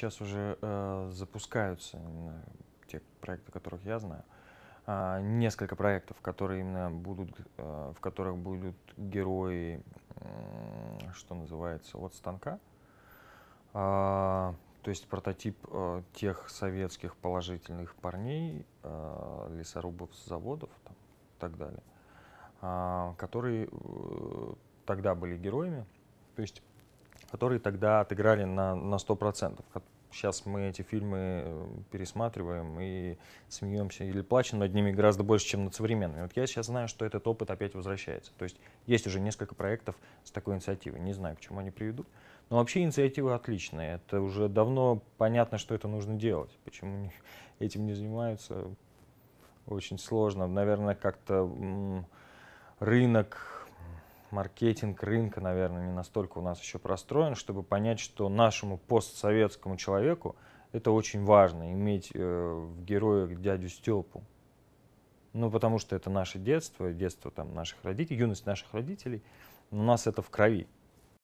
сейчас уже э, запускаются именно те проекты, которых я знаю. Э, несколько проектов, которые именно будут, э, в которых будут герои, э, что называется, от станка. Э, то есть прототип э, тех советских положительных парней, э, лесорубов заводов там, и так далее, э, которые э, тогда были героями. То есть которые тогда отыграли на, на 100%. Сейчас мы эти фильмы э, пересматриваем и смеемся или плачем над ними гораздо больше, чем над современными. Вот я сейчас знаю, что этот опыт опять возвращается. То есть есть уже несколько проектов с такой инициативой. Не знаю, к чему они приведут. Но вообще инициатива отличная. Это уже давно понятно, что это нужно делать. Почему этим не занимаются, очень сложно. Наверное, как-то рынок маркетинг рынка, наверное, не настолько у нас еще простроен, чтобы понять, что нашему постсоветскому человеку это очень важно, иметь э, в героях дядю Степу. Ну, потому что это наше детство, детство там, наших родителей, юность наших родителей. У нас это в крови.